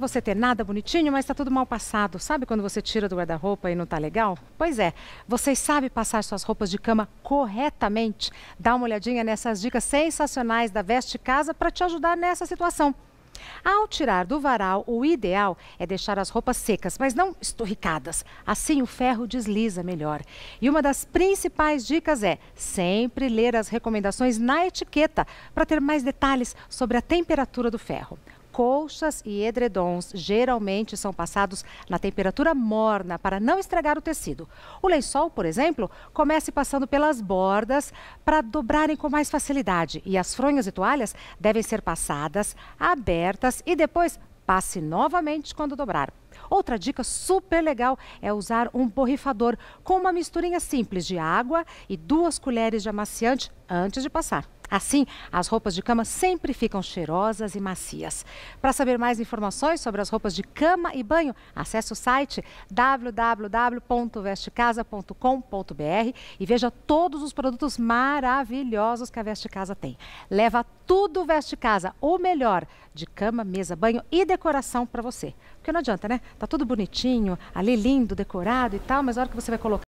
você ter nada bonitinho, mas está tudo mal passado. Sabe quando você tira do guarda-roupa e não está legal? Pois é, vocês sabem passar suas roupas de cama corretamente? Dá uma olhadinha nessas dicas sensacionais da Veste Casa para te ajudar nessa situação. Ao tirar do varal, o ideal é deixar as roupas secas, mas não esturricadas. Assim o ferro desliza melhor. E uma das principais dicas é sempre ler as recomendações na etiqueta para ter mais detalhes sobre a temperatura do ferro colchas e edredons geralmente são passados na temperatura morna para não estragar o tecido. O lençol, por exemplo, comece passando pelas bordas para dobrarem com mais facilidade e as fronhas e toalhas devem ser passadas, abertas e depois passe novamente quando dobrar. Outra dica super legal é usar um borrifador com uma misturinha simples de água e duas colheres de amaciante antes de passar. Assim, as roupas de cama sempre ficam cheirosas e macias. Para saber mais informações sobre as roupas de cama e banho, acesse o site www.vestecasa.com.br e veja todos os produtos maravilhosos que a Veste Casa tem. Leva tudo Veste Casa, ou melhor, de cama, mesa, banho e decoração para você. Porque não adianta, né? Tá tudo bonitinho, ali lindo, decorado e tal, mas a hora que você vai colocar